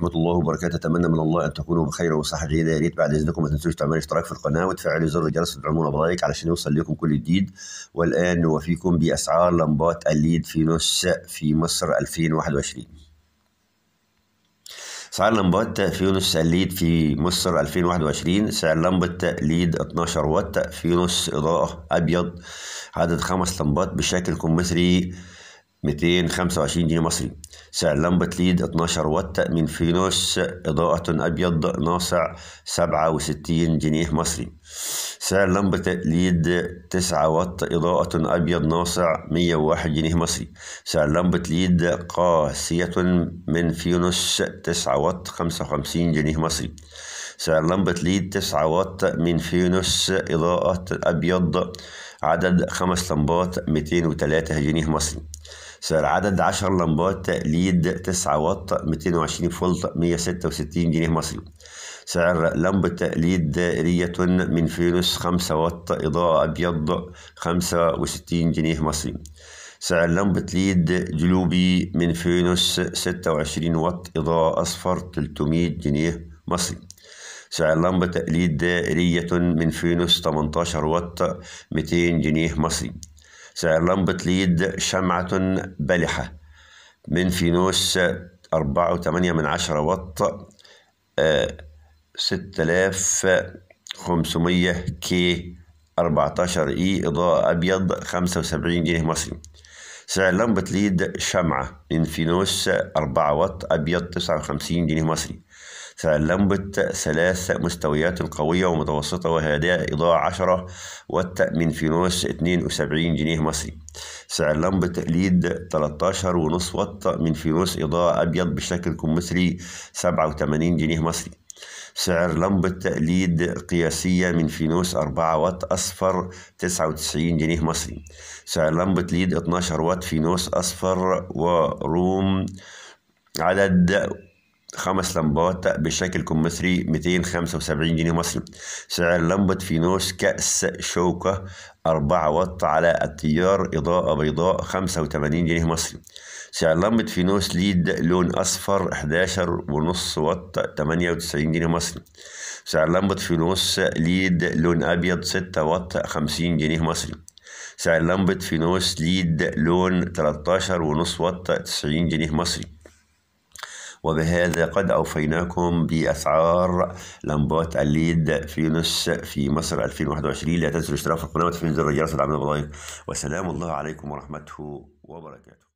ورحمه الله وبركاته اتمنى من الله ان تكونوا بخير وصحه جيده يا ريت بعد اذنكم ما تنسوش تعملوا اشتراك في القناه وتفعلوا زر الجرس وتدعمونا بلايك علشان يوصل لكم كل جديد والان نوافيكم باسعار لمبات الليد في نص في مصر 2021 سعر لمبات فيونس الليد في مصر 2021 سعر لمبة ليد 12 وات فيونس إضاءة أبيض عدد خمس لمبات بشكل كمثري 225 جنيه مصري سعر لمبة ليد 12 وات من فينوس إضاءة أبيض ناصع 67 جنيه مصري سعر لمبة ليد 9 وات إضاءة أبيض ناصع 101 جنيه مصري سعر لمبة ليد قاسية من فينوس 9 وات 55 جنيه مصري سعر لمبة ليد 9 وات من فينوس إضاءة أبيض عدد 5 لمبات 203 جنيه مصري سعر عدد 10 لمبات ليد 9 واط 220 فولت 166 جنيه مصري سعر لمبة ليد رية من فينوس 5 واط إضاءة أبيض 65 جنيه مصري سعر لمبة ليد جلوبي من فينوس 26 واط إضاءة أصفر 300 جنيه مصري سعر لمبة ليد دائرية من فينوس 18 واط 200 جنيه مصري سعر لمبة ليد شمعة بلحة من فينوس أربعة وثمانية من عشرة وط آه، ستة آلاف خمسمية كي أربعتاشر إي إضاءة أبيض خمسة وسبعين جنيه مصري سعر لمبة ليد شمعة انفينوس 4 واط أبيض 59 جنيه مصري سعر لمبة ثلاث مستويات قوية ومتوسطة وهادئة إضاءة 10 واط من فينوس 72 جنيه مصري سعر لمبة ليد 13 ونص واط من فينوس إضاءة أبيض بشكل سبعة 87 جنيه مصري سعر لمبة تقليد قياسية من فينوس 4 وات أصفر 99 جنيه مصري سعر لمبة ليد 12 وات فينوس أصفر وروم عدد خمس لمبات بشكل كمثري 275 جنيه مصري سعر لمبة فينوس كأس شوكة 4 وات على التيار إضاءة بيضاء 85 جنيه مصري سعر لمبة فينوس ليد لون أصفر 11 ونص وات 98 جنيه مصري سعر لمبة فينوس ليد لون أبيض 6 وات 50 جنيه مصري سعر لمبة فينوس ليد لون 13 ونص وات 90 جنيه مصري وبهذا قد أوفيناكم بأسعار لمبات الليد فينوس في مصر 2021 لا تنسوا الاشتراك في القناة وتفعيل زر الجرس والعمل والسلام الله عليكم ورحمته وبركاته